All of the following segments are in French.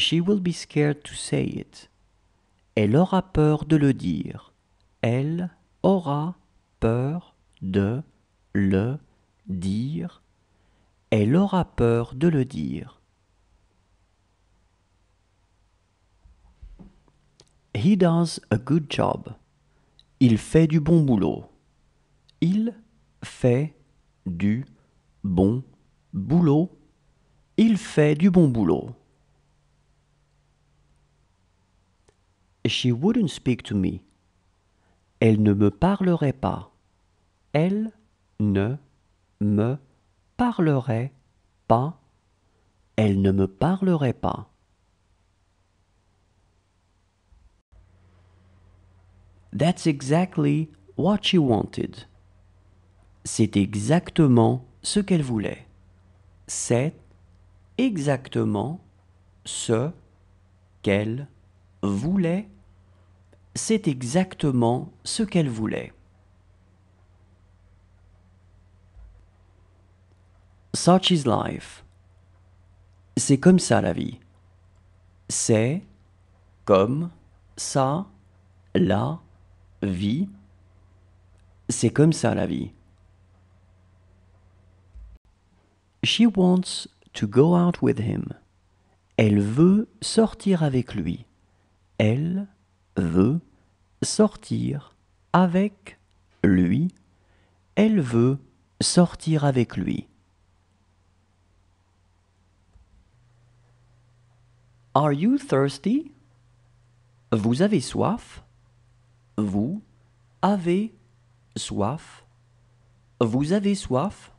She will be scared to say it. Elle aura peur de le dire. Elle aura peur de le dire. Elle aura peur de le dire. He does a good job. Il fait du bon boulot. Il fait du bon boulot. Il fait du bon boulot. She wouldn't speak to me. Elle ne me parlerait pas. Elle ne me parlerait pas. Elle ne me parlerait pas. That's exactly what she wanted. C'est exactement ce qu'elle voulait. C'est exactement ce qu'elle voulait c'est exactement ce qu'elle voulait. Such is life. C'est comme ça la vie. C'est comme ça la vie. C'est comme ça la vie. She wants to go out with him. Elle veut sortir avec lui. Elle veut sortir avec lui. Elle veut sortir avec lui. Are you thirsty? Vous avez soif? Vous avez soif? Vous avez soif?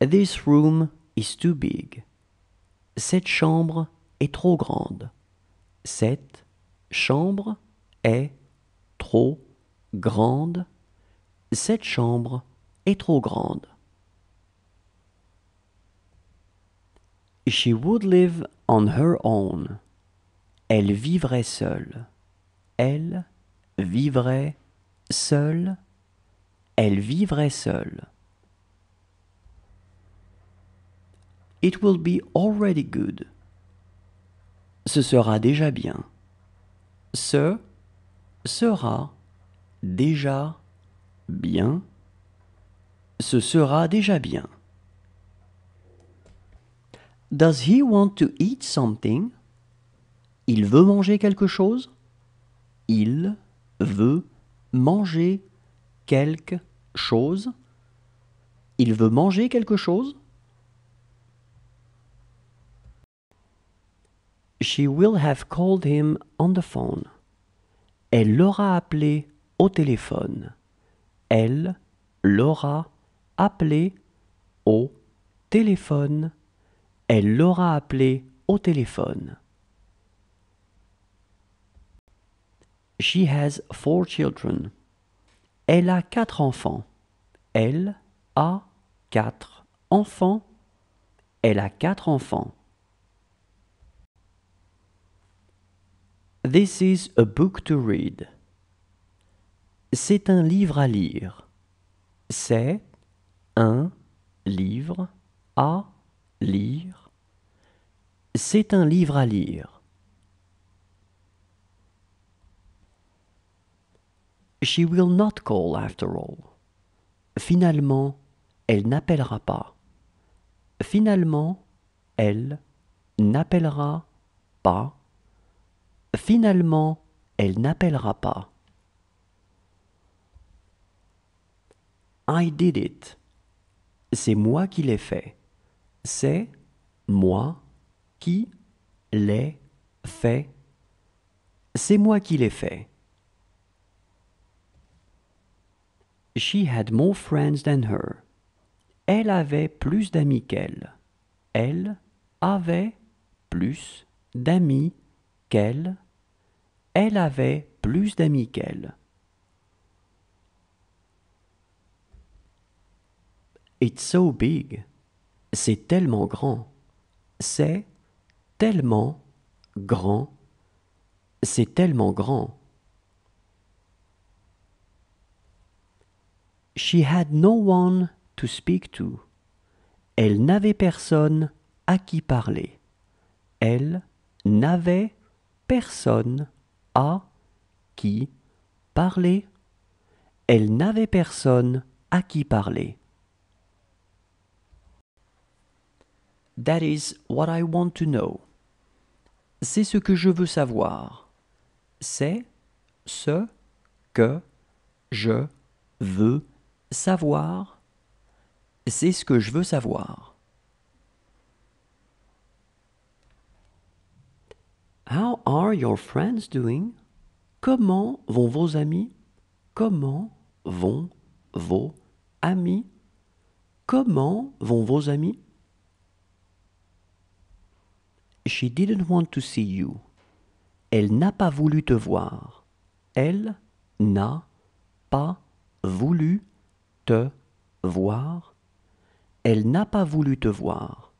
This room is too big. Cette chambre trop grande. Cette chambre est trop grande. Cette chambre est trop grande. She would live on her own. Elle vivrait seule. Elle vivrait seule. Elle vivrait seule. It will be already good ce sera déjà bien. Ce sera déjà bien. Ce sera déjà bien. Does he want to eat something? Il veut manger quelque chose? Il veut manger quelque chose? Il veut manger quelque chose? She will have called him on the phone. Elle l'aura appelé au téléphone. Elle l'aura appelé au téléphone. Elle l'aura appelé au téléphone. She has four children. Elle a quatre enfants. Elle a quatre enfants. Elle a quatre enfants. This is a book to read. C'est un livre à lire. C'est un livre à lire. C'est un livre à lire. She will not call after all. Finalement, elle n'appellera pas. Finalement, elle n'appellera pas. Finalement, elle n'appellera pas. I did it. C'est moi qui l'ai fait. C'est moi qui l'ai fait. C'est moi qui l'ai fait. She had more friends than her. Elle avait plus d'amis qu'elle. Elle avait plus d'amis qu'elle elle avait plus d'amis qu'elle. It's so big. C'est tellement grand. C'est tellement grand. C'est tellement grand. She had no one to speak to. Elle n'avait personne à qui parler. Elle n'avait personne à qui parler. Elle n'avait personne à qui parler. That is what I want to know. C'est ce que je veux savoir. C'est ce que je veux savoir. C'est ce que je veux savoir. How are your friends doing? Comment vont vos amis? Comment vont vos amis? Comment vont vos amis? She didn't want to see you. Elle n'a pas voulu te voir. Elle n'a pas voulu te voir. Elle n'a pas voulu te voir.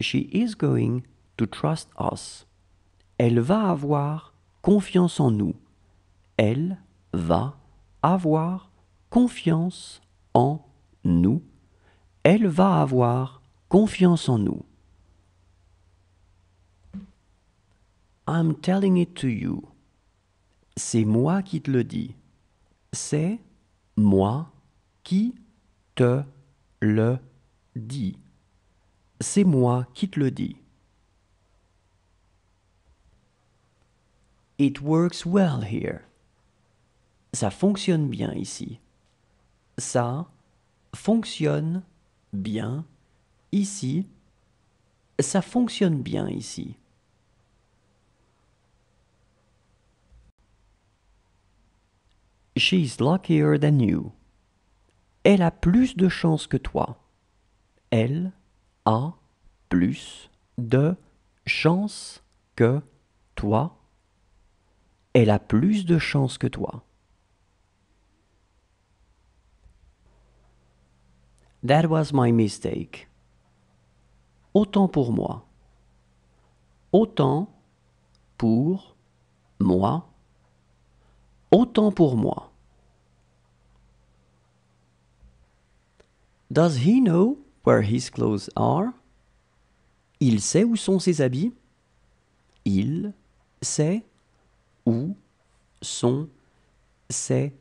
She is going to trust us. Elle va avoir confiance en nous. Elle va avoir confiance en nous. Elle va avoir confiance en nous. I'm telling it to you. C'est moi qui te le dis. C'est moi qui te le dis. C'est moi qui te le dis. It works well here. Ça fonctionne bien ici. Ça fonctionne bien ici. Ça fonctionne bien ici. She's luckier than you. Elle a plus de chance que toi. Elle a plus de chance que toi elle a plus de chance que toi. That was my mistake. Autant pour moi. Autant pour moi. Autant pour moi. Does he know where his clothes are? Il sait où sont ses habits? Il sait où sont ses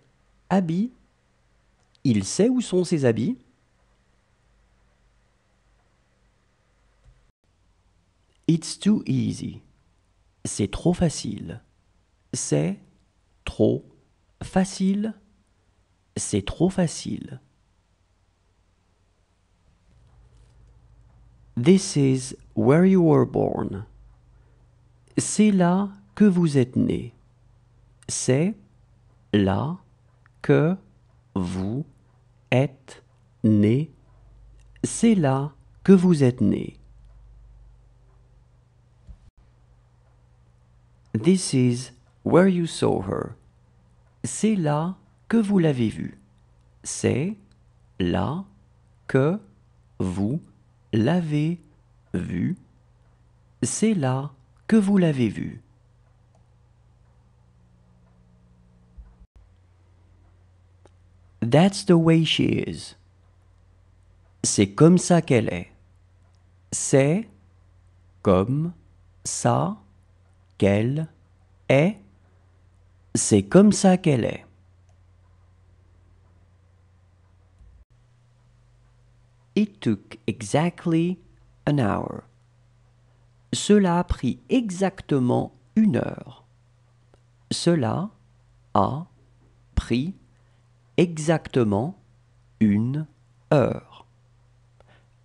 habits Il sait où sont ses habits It's too easy. C'est trop facile. C'est trop facile. C'est trop facile. This is where you were born. C'est là que vous êtes né. C'est là que vous êtes né. C'est là que vous êtes né. This is where you saw her. C'est là que vous l'avez vue. C'est là que vous l'avez vue. C'est là que vous l'avez vue. That's the way she is. C'est comme ça qu'elle est. C'est comme ça qu'elle est. C'est comme ça qu'elle est. It took exactly an hour. Cela a pris exactement une heure. Cela a pris exactement une heure.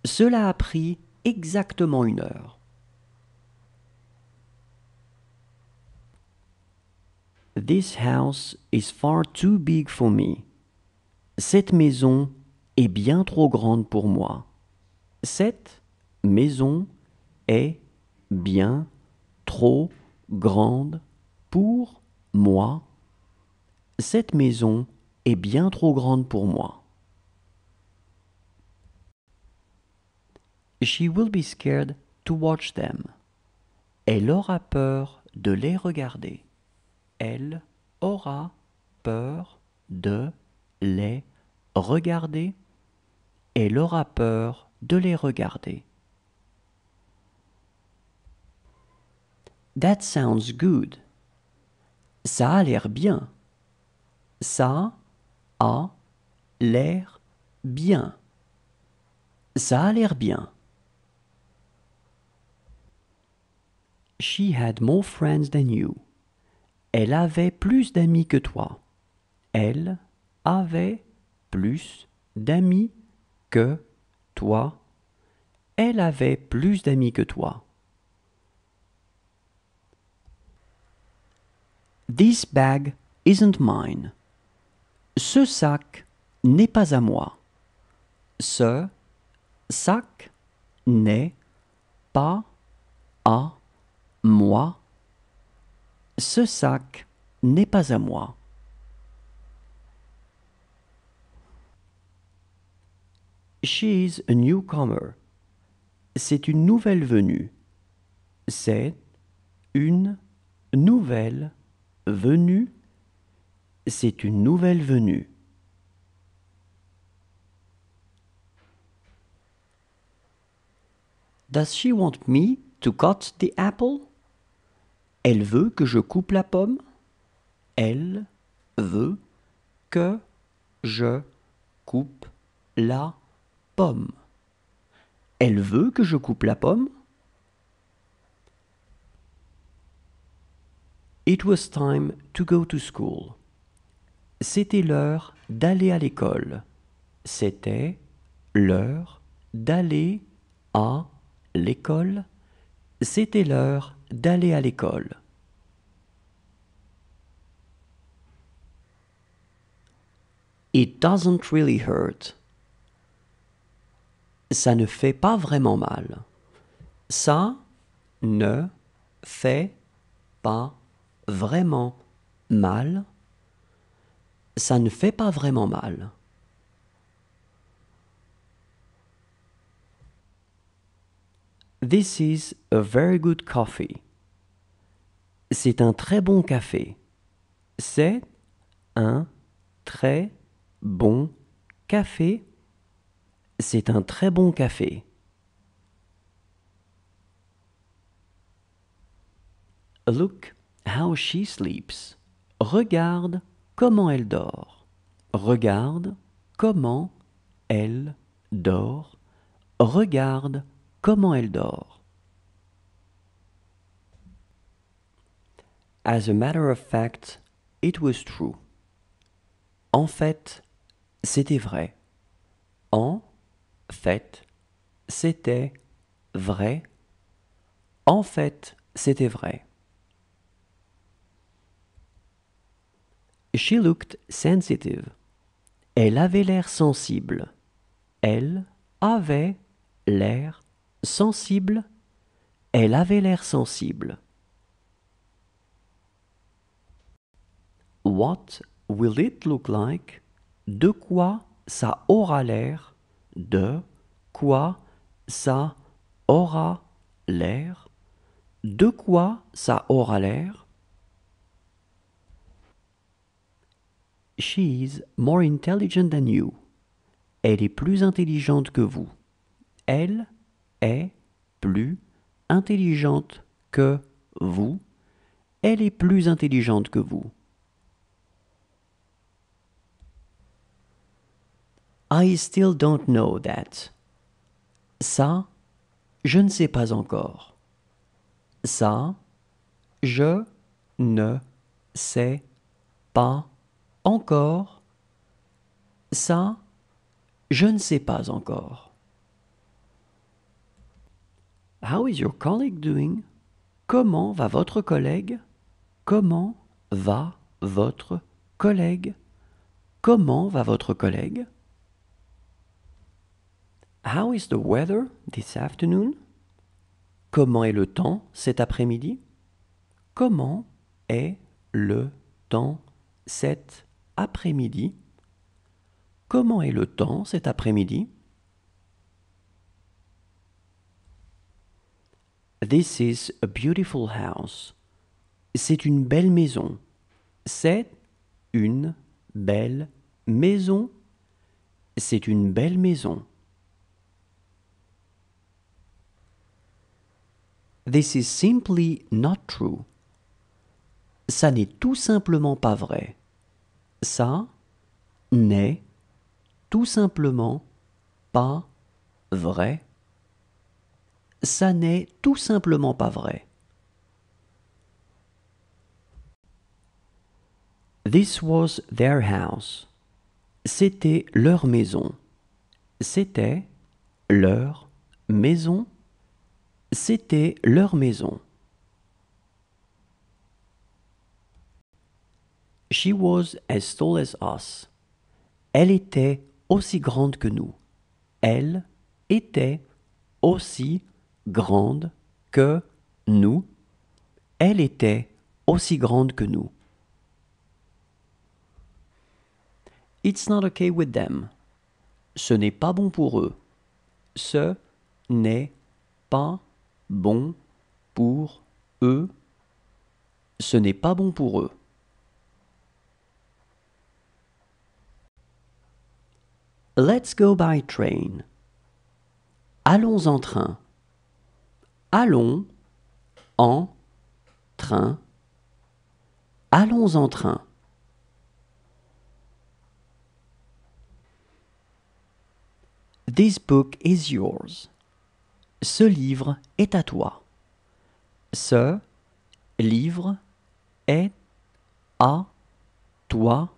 Cela a pris exactement une heure. This house is far too big for me. Cette maison est bien trop grande pour moi. Cette maison est bien trop grande pour moi. Cette maison est bien trop grande pour moi. She will be scared to watch them. Elle aura peur de les regarder. Elle aura peur de les regarder. Elle aura peur de les regarder. That sounds good. Ça a l'air bien. Ça a l'air bien. Ça a l'air bien. She had more friends than you. Elle avait plus d'amis que toi. Elle avait plus d'amis que toi. Elle avait plus d'amis que toi. This bag isn't mine. Ce sac n'est pas à moi. Ce sac n'est pas à moi. Ce sac n'est pas à moi. She's a newcomer. C'est une nouvelle venue. C'est une nouvelle venue c'est une nouvelle venue. Does she want me to cut the apple? Elle veut que je coupe la pomme. Elle veut que je coupe la pomme. Elle veut que je coupe la pomme. It was time to go to school. C'était l'heure d'aller à l'école. C'était l'heure d'aller à l'école. C'était l'heure d'aller à l'école. It doesn't really hurt. Ça ne fait pas vraiment mal. Ça ne fait pas vraiment mal ça ne fait pas vraiment mal. This is a very good coffee. C'est un très bon café. C'est un très bon café. C'est un très bon café. Look how she sleeps. Regarde comment elle dort. Regarde comment elle dort. Regarde comment elle dort. As a matter of fact, it was true. En fait, c'était vrai. En fait, c'était vrai. En fait, c'était vrai. She looked sensitive. Elle avait l'air sensible. Elle avait l'air sensible. Elle avait l'air sensible. What will it look like? De quoi ça aura l'air? De quoi ça aura l'air? De quoi ça aura l'air? She is more intelligent than you. Elle est plus intelligente que vous. Elle est plus intelligente que vous. Elle est plus intelligente que vous. I still don't know that. Ça, je ne sais pas encore. Ça, je ne sais pas encore, ça, je ne sais pas encore. How is your colleague doing? Comment va votre collègue? Comment va votre collègue? Comment va votre collègue? How is the weather this afternoon? Comment est le temps cet après-midi? Comment est le temps cet après-midi. Comment est le temps cet après-midi This is a beautiful house. C'est une belle maison. C'est une belle maison. C'est une belle maison. This is simply not true. Ça n'est tout simplement pas vrai ça n'est tout simplement pas vrai. Ça n'est tout simplement pas vrai. This was their house. C'était leur maison. C'était leur maison. C'était leur maison. She was as tall as us. Elle était aussi grande que nous. Elle était aussi grande que nous. Elle était aussi grande que nous. It's not okay with them. Ce n'est pas bon pour eux. Ce n'est pas bon pour eux. Ce n'est pas bon pour eux. Let's go by train. Allons en train. Allons en train. Allons en train. This book is yours. Ce livre est à toi. Ce livre est à toi.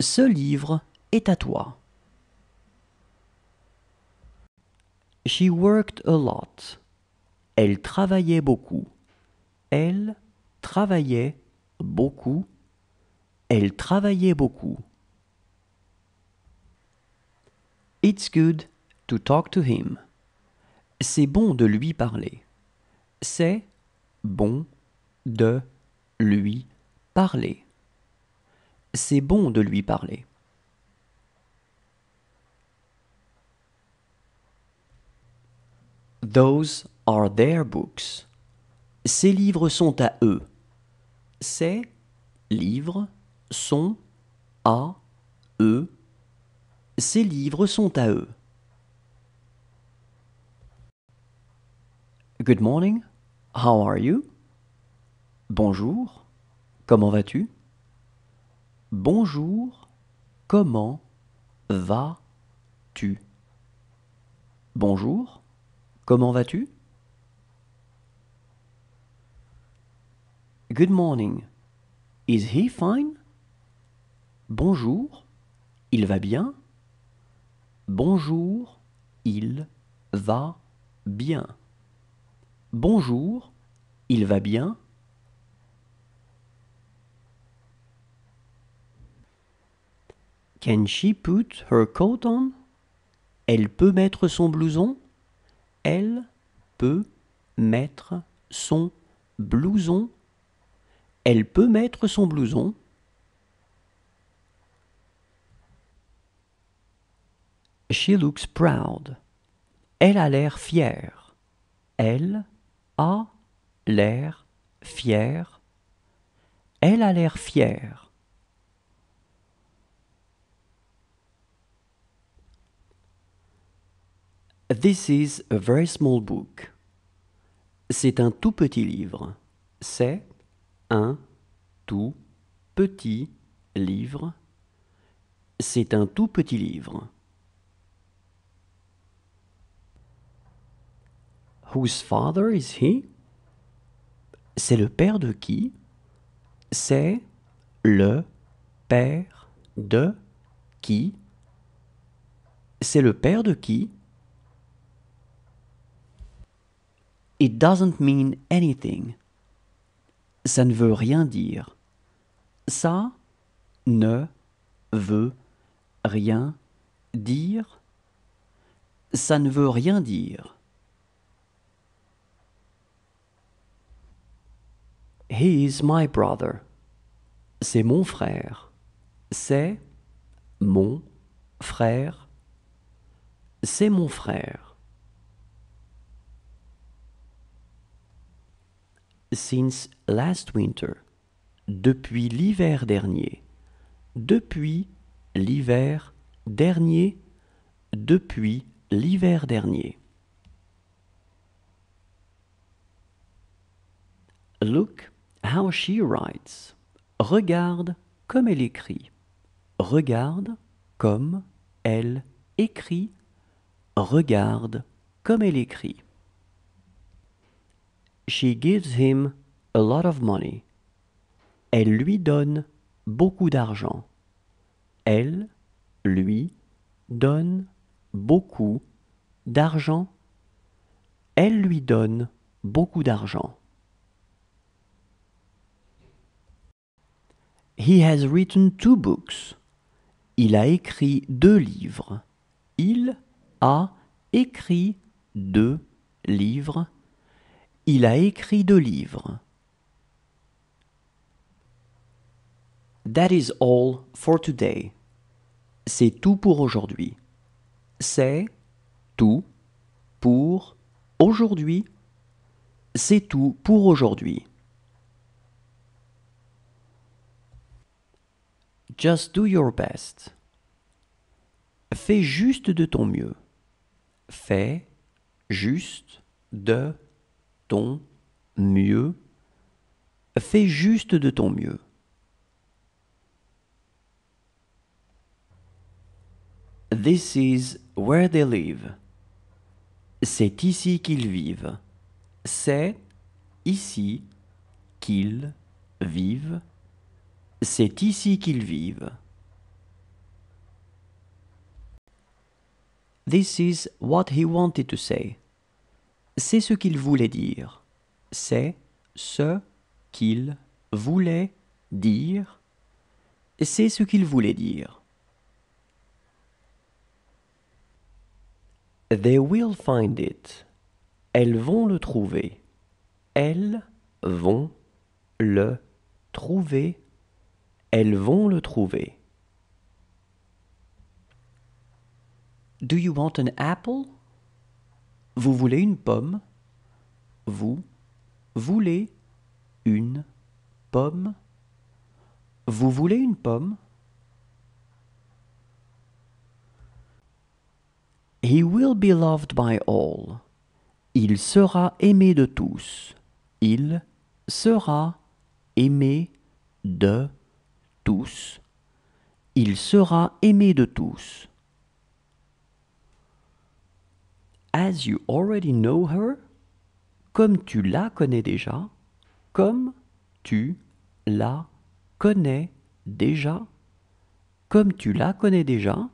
Ce livre est à toi. She worked a lot. Elle travaillait beaucoup. Elle travaillait beaucoup. Elle travaillait beaucoup. It's good to talk to him. C'est bon de lui parler. C'est bon de lui parler. C'est bon de lui parler. Those are their books. Ces livres sont à eux. Ces livres sont à eux. Ces livres sont à eux. Good morning. How are you? Bonjour. Comment vas-tu? Bonjour. Comment vas-tu? Bonjour. Comment vas-tu? Good morning. Is he fine? Bonjour. Il va bien? Bonjour. Il va bien. Bonjour. Il va bien? Can she put her coat on? Elle peut mettre son blouson? Elle peut mettre son blouson. Elle peut mettre son blouson. She looks proud. Elle a l'air fière. Elle a l'air fière. Elle a l'air fière. This is a very small book. C'est un tout petit livre. C'est un tout petit livre. C'est un tout petit livre. Whose father is he? C'est le père de qui? C'est le père de qui? C'est le père de qui? It doesn't mean anything. Ça ne veut rien dire. Ça ne veut rien dire. Ça ne veut rien dire. He is my brother. C'est mon frère. C'est mon frère. C'est mon frère. since last winter, depuis l'hiver dernier, depuis l'hiver dernier, depuis l'hiver dernier. Look how she writes. Regarde comme elle écrit. Regarde comme elle écrit. Regarde comme elle écrit. She gives him a lot of money. Elle lui donne beaucoup d'argent. Elle lui donne beaucoup d'argent. Elle lui He has written two books. Il a écrit deux livres. Il a écrit deux livres. Il a écrit deux livres. That is all for today. C'est tout pour aujourd'hui. C'est tout pour aujourd'hui. C'est tout pour aujourd'hui. Just do your best. Fais juste de ton mieux. Fais juste de ton mieux. Fais juste de ton mieux. This is where they live. C'est ici qu'ils vivent. C'est ici qu'ils vivent. C'est ici qu'ils vivent. This is what he wanted to say c'est ce qu'il voulait dire. C'est ce qu'il voulait dire. C'est ce qu'il voulait dire. They will find it. Elles vont le trouver. Elles vont le trouver. Elles vont le trouver. Do you want an apple? Vous voulez une pomme Vous voulez une pomme Vous voulez une pomme He will be loved by all. Il sera aimé de tous. Il sera aimé de tous. Il sera aimé de tous. as you already know her, comme tu la connais déjà, comme tu la connais déjà, comme tu la connais déjà.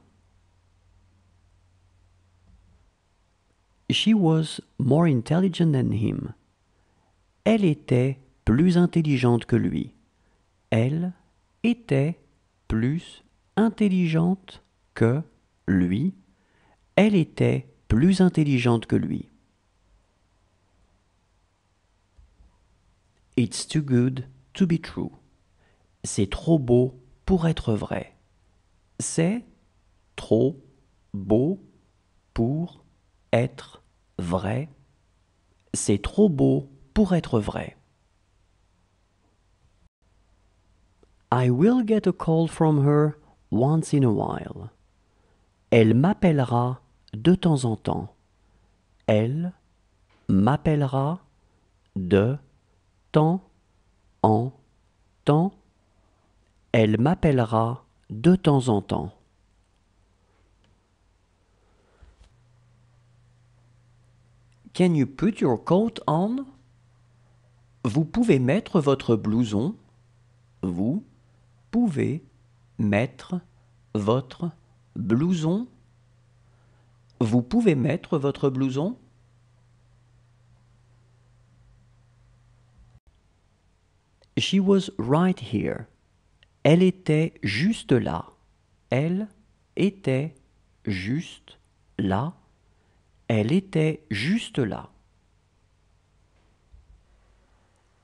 She was more intelligent than him. Elle était plus intelligente que lui. Elle était plus intelligente que lui. Elle était plus intelligente que lui. It's too good to be true. C'est trop beau pour être vrai. C'est trop beau pour être vrai. C'est trop beau pour être vrai. I will get a call from her once in a while. Elle m'appellera de temps en temps. Elle m'appellera de temps en temps. Elle m'appellera de temps en temps. Can you put your coat on? Vous pouvez mettre votre blouson. Vous pouvez mettre votre blouson. Vous pouvez mettre votre blouson She was right here. Elle était juste là. Elle était juste là. Elle était juste là.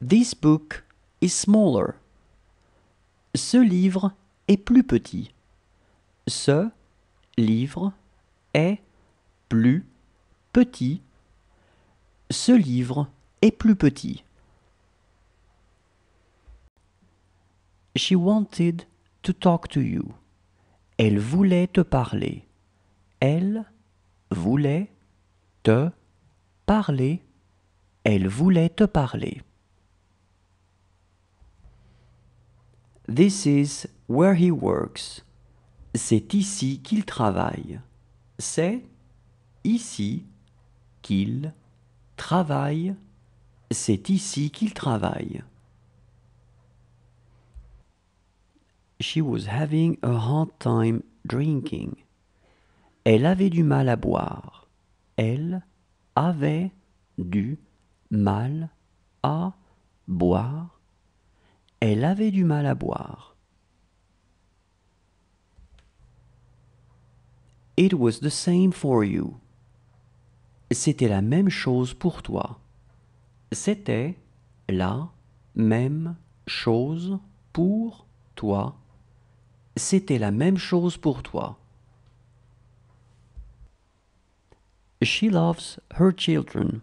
This book is smaller. Ce livre est plus petit. Ce livre est plus petit, ce livre est plus petit. She wanted to talk to you. Elle voulait te parler. Elle voulait te parler. Elle voulait te parler. This is where he works. C'est ici qu'il travaille. C'est ici qu'il travaille. C'est ici qu'il travaille. She was having a hard time drinking. Elle avait du mal à boire. Elle avait du mal à boire. Elle avait du mal à boire. It was the same for you c'était la même chose pour toi. C'était la même chose pour toi. C'était la même chose pour toi. She loves her children.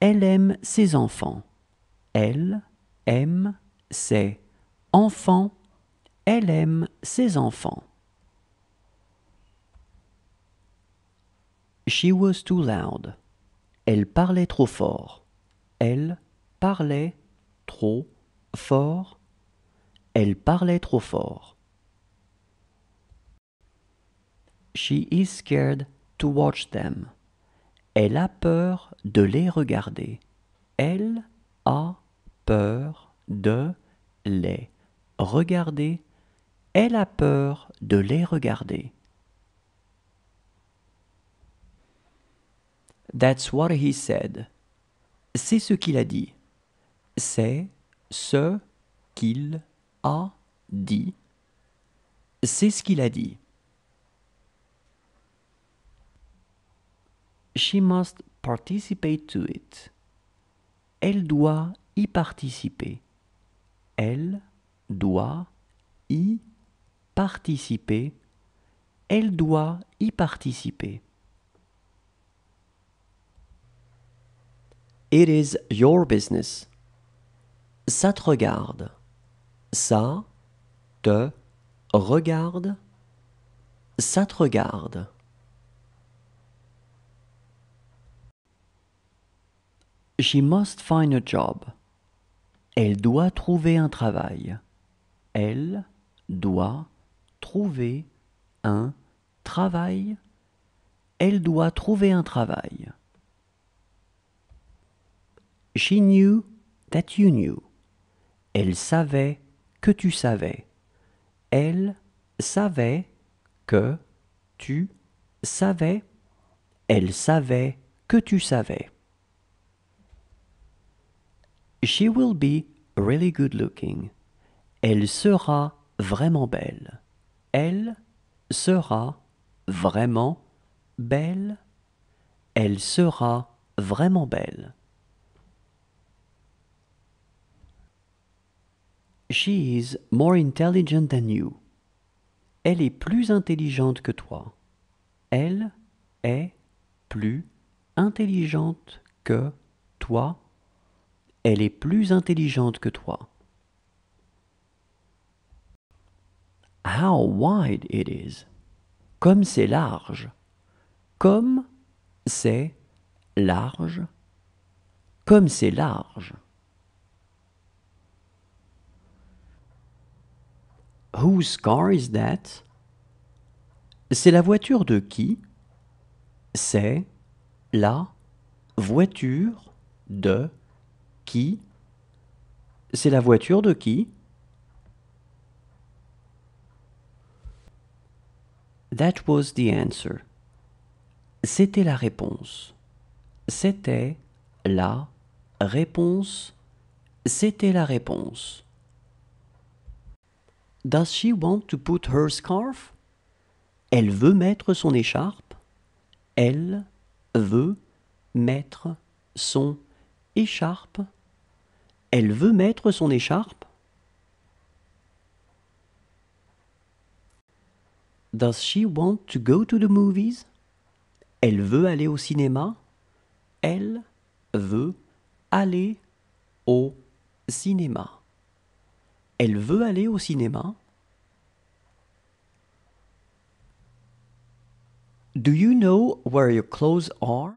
Elle aime ses enfants. Elle aime ses enfants. Elle aime ses enfants. She was too loud. Elle parlait trop fort. Elle parlait trop fort. Elle parlait trop fort. She is scared to watch them. Elle a peur de les regarder. Elle a peur de les regarder. Elle a peur de les regarder. That's what he said. C'est ce qu'il a dit. C'est ce qu'il a dit. C'est ce qu'il a dit. She must participate to it. Elle doit y participer. Elle doit y participer. Elle doit y participer. It is your business. Ça te regarde. Ça te regarde. Ça te regarde. She must find a job. Elle doit trouver un travail. Elle doit trouver un travail. Elle doit trouver un travail. She knew that you knew. Elle savait que tu savais. Elle savait que tu savais. Elle savait que tu savais. She will be really good looking. Elle sera vraiment belle. Elle sera vraiment belle. Elle sera vraiment belle. She is more intelligent than you. Elle est plus intelligente que toi. Elle est plus intelligente que toi. Elle est plus intelligente que toi. How wide it is. Comme c'est large. Comme c'est large. Comme c'est large. Whose car is that? C'est la voiture de qui? C'est la voiture de qui? C'est la voiture de qui? That was the answer. C'était la réponse. C'était la réponse. C'était la réponse. Does she want to put her scarf? Elle veut mettre son écharpe. Elle veut mettre son écharpe. Elle veut mettre son écharpe. Does she want to go to the movies? Elle veut aller au cinéma. Elle veut aller au cinéma elle veut aller au cinéma Do you know where your clothes are